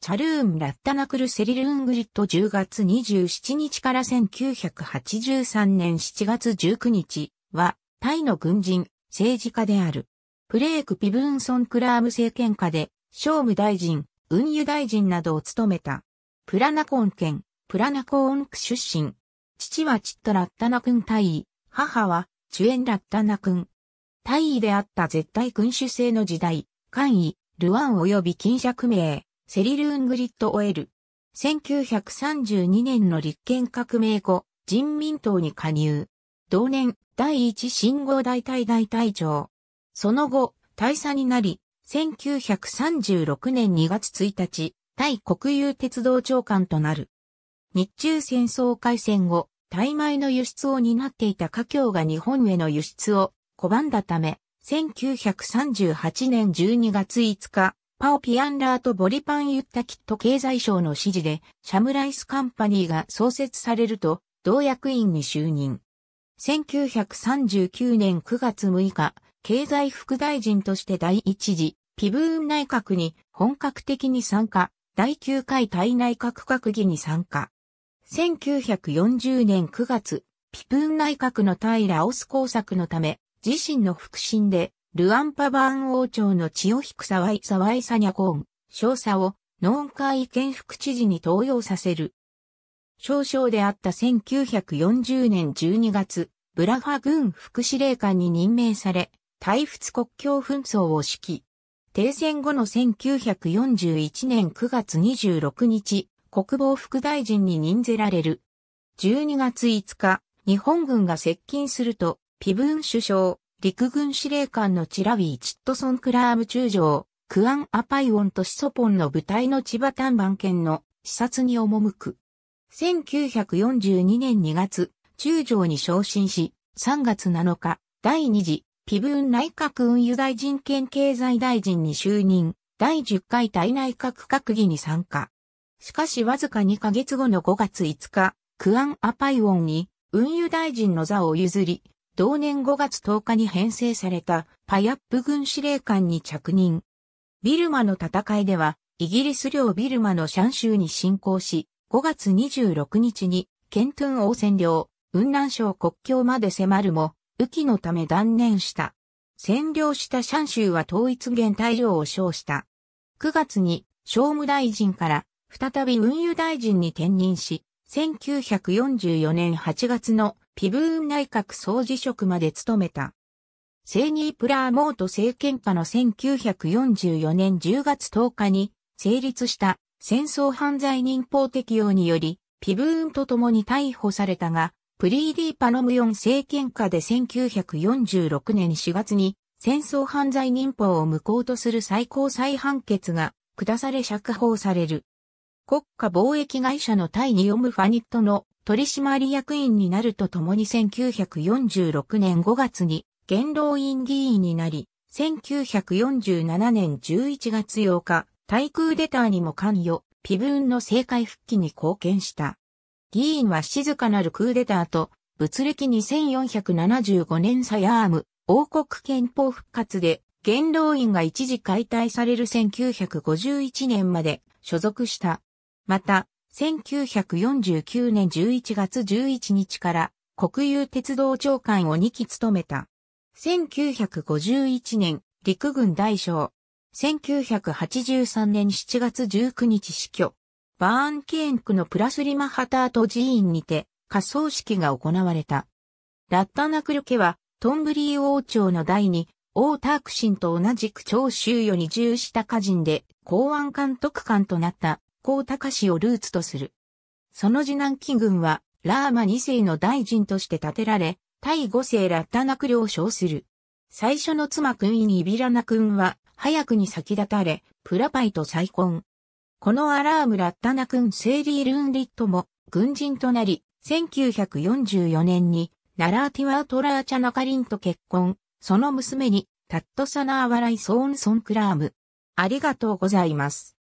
チャルーン・ラッタナクル・セリル・ングリット10月27日から1983年7月19日は、タイの軍人、政治家である。プレーク・ピブンソン・クラーム政権下で、商務大臣、運輸大臣などを務めた。プラナコン県、プラナコーン区出身。父はチット・ラッタナ君大尉、母は、チュエン・ラッタナ君。大尉であった絶対君主制の時代、官位、ルワン及び金爵名。セリル・ーングリッド・オエル。1932年の立憲革命後、人民党に加入。同年、第一信号大隊大隊長。その後、大佐になり、1936年2月1日、タイ国有鉄道長官となる。日中戦争開戦後、タイ米の輸出を担っていた華僑が日本への輸出を拒んだため、1938年12月5日、パオ・ピアンラーとボリパン・ユッタ・キット経済省の指示で、シャムライス・カンパニーが創設されると、同役員に就任。1939年9月6日、経済副大臣として第一次、ピブーン内閣に本格的に参加、第9回対内閣閣議に参加。1940年9月、ピプーン内閣の平オス工作のため、自身の腹心でルアンパバーン王朝の血を引く沢井沢井サニャコーン、少佐を農会県副知事に登用させる。少将であった1940年12月、ブラファ軍副司令官に任命され、退仏国境紛争を指揮。停戦後の1941年9月26日、国防副大臣に任ぜられる。12月5日、日本軍が接近すると、ピブン首相、陸軍司令官のチラウィー・チットソン・クラーム中将、クアン・アパイオンとシソポンの部隊の千葉丹番犬の視察に赴く。1942年2月、中将に昇進し、3月7日、第2次、ピブーン内閣運輸大臣兼経済大臣に就任、第10回対内閣閣議に参加。しかしわずか2ヶ月後の5月5日、クアン・アパイオンに運輸大臣の座を譲り、同年5月10日に編成されたパヤップ軍司令官に着任。ビルマの戦いでは、イギリス領ビルマのシャン州に侵攻し、5月26日にケントゥン王占領、雲南省国境まで迫るも、雨季のため断念した。占領したシャン州は統一元大領を称した。9月に商務大臣から再び運輸大臣に転任し、1944年8月のピブーン内閣総辞職まで務めた。セーニー・プラーモート政権下の1944年10月10日に成立した戦争犯罪人法適用により、ピブーンと共に逮捕されたが、プリーディ・パノムヨン政権下で1946年4月に戦争犯罪人法を無効とする最高裁判決が下され釈放される。国家貿易会社のタイニオム・ファニットの取締役員になるとともに1946年5月に元老院議員になり、1947年11月8日、対空デターにも関与、ピブーンの政界復帰に貢献した。議員は静かなるクーデターと、物歴2475年サヤーム、王国憲法復活で、元老院が一時解体される1951年まで所属した。また、1949年11月11日から国有鉄道長官を2期務めた。1951年、陸軍大将。1983年7月19日死去。バーンキエンクのプラスリマハタート寺院にて、仮葬式が行われた。ラッタナクル家は、トンブリー王朝の第二、王タークシンと同じく長州与に従した家人で、公安監督官となった。高高氏をルーツとする。その次男貴軍は、ラーマ2世の大臣として建てられ、第5世ラッタナク領を称する。最初の妻君イイビラナ君は、早くに先立たれ、プラパイと再婚。このアラームラッタナ君セーリー・ルーンリットも、軍人となり、1944年に、ナラーティワートラーチャナカリンと結婚、その娘に、タットサナーワライソーンソンクラーム。ありがとうございます。